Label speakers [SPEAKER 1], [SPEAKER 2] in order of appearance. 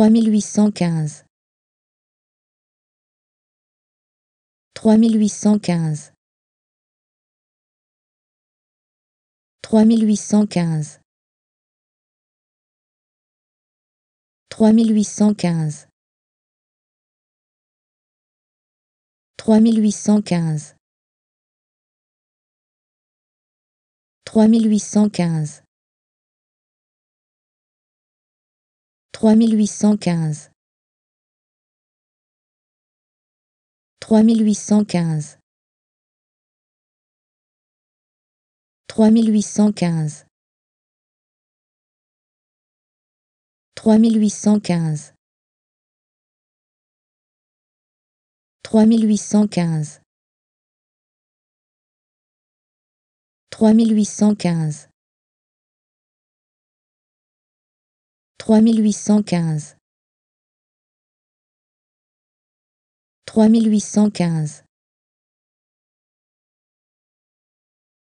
[SPEAKER 1] 3815 3815 3815 3815 3815 3815 3815 3815 3815 3815 3815 3815 3815 3815